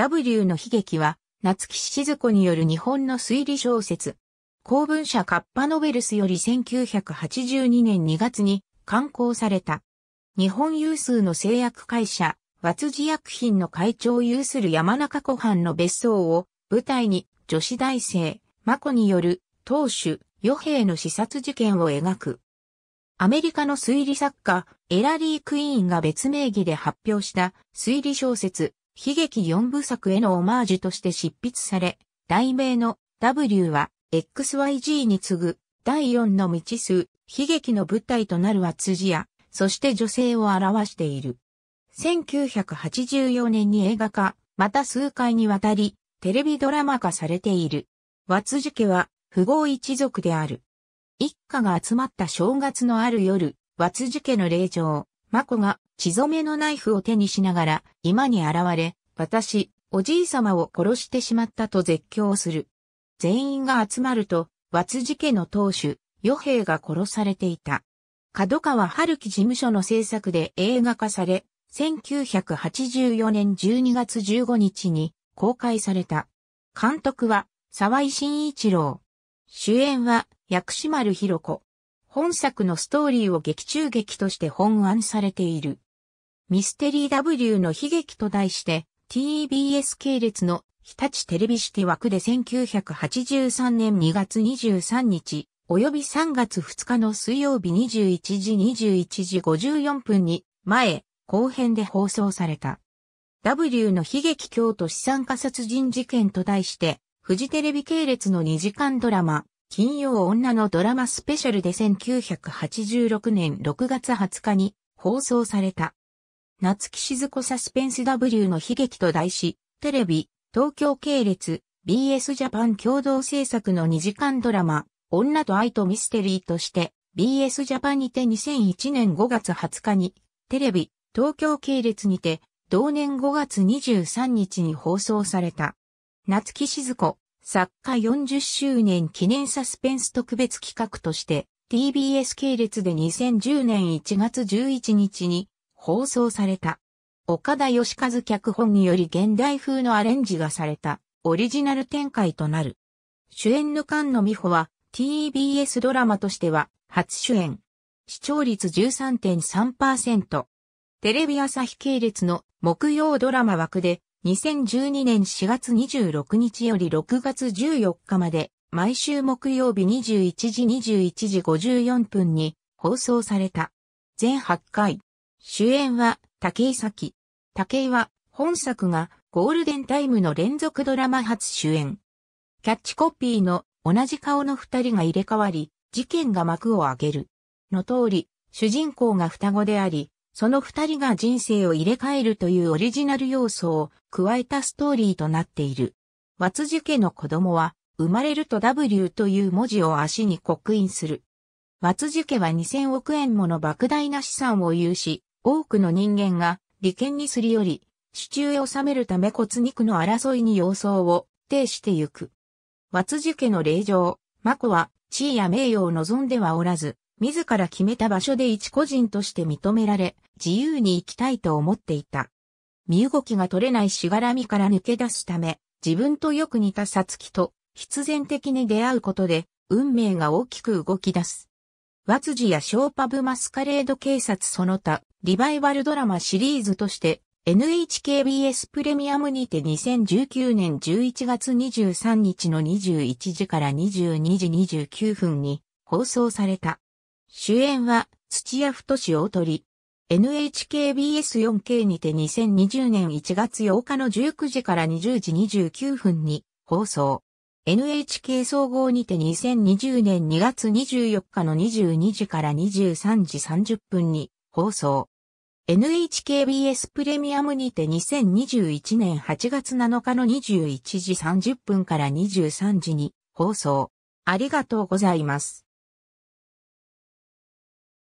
W の悲劇は、夏木静子による日本の推理小説。公文社カッパノベルスより1982年2月に刊行された。日本有数の製薬会社、和辻薬品の会長を有する山中湖畔の別荘を舞台に女子大生、マコによる当主、与兵の視察事件を描く。アメリカの推理作家、エラリー・クイーンが別名義で発表した推理小説、悲劇四部作へのオマージュとして執筆され、題名の W は XYG に次ぐ第四の未知数、悲劇の舞台となるは辻や、そして女性を表している。1984年に映画化、また数回にわたり、テレビドラマ化されている。和辻家は、富豪一族である。一家が集まった正月のある夜、和辻家の霊場、マコが血染めのナイフを手にしながら今に現れ、私、おじい様を殺してしまったと絶叫する。全員が集まると、和辻家の当主、与兵が殺されていた。角川春樹事務所の制作で映画化され、1984年12月15日に公開された。監督は沢井慎一郎。主演は薬師丸ひろ子。本作のストーリーを劇中劇として本案されている。ミステリー W の悲劇と題して、TBS 系列の日立テレビシティ枠で1983年2月23日、及び3月2日の水曜日21時21時54分に、前、後編で放送された。W の悲劇京都資産家殺人事件と題して、フジテレビ系列の2時間ドラマ、金曜女のドラマスペシャルで1986年6月20日に放送された。夏木静子サスペンス W の悲劇と題し、テレビ、東京系列、BS ジャパン共同制作の2時間ドラマ、女と愛とミステリーとして、BS ジャパンにて2001年5月20日に、テレビ、東京系列にて、同年5月23日に放送された。夏木静子、作家40周年記念サスペンス特別企画として TBS 系列で2010年1月11日に放送された。岡田義和脚本により現代風のアレンジがされたオリジナル展開となる。主演の菅野美穂は TBS ドラマとしては初主演。視聴率13.3%。テレビ朝日系列の木曜ドラマ枠で2012年4月26日より6月14日まで、毎週木曜日21時21時54分に放送された。全8回。主演は武井咲。武井は本作がゴールデンタイムの連続ドラマ初主演。キャッチコピーの同じ顔の二人が入れ替わり、事件が幕を上げる。の通り、主人公が双子であり、その二人が人生を入れ替えるというオリジナル要素を加えたストーリーとなっている。松寿家の子供は、生まれると W という文字を足に刻印する。松寿家は2000億円もの莫大な資産を有し、多くの人間が利権にすり寄り、手中へ収めるため骨肉の争いに様相を呈してゆく。松寿家の霊場、マコは地位や名誉を望んではおらず、自ら決めた場所で一個人として認められ、自由に生きたいと思っていた。身動きが取れないしがらみから抜け出すため、自分とよく似たさつきと必然的に出会うことで、運命が大きく動き出す。ワツジやショーパブマスカレード警察その他、リバイバルドラマシリーズとして NHKBS プレミアムにて2019年11月23日の21時から22時29分に放送された。主演は土屋太志大鳥。NHKBS4K にて2020年1月8日の19時から20時29分に放送。NHK 総合にて2020年2月24日の22時から23時30分に放送。NHKBS プレミアムにて2021年8月7日の21時30分から23時に放送。ありがとうございます。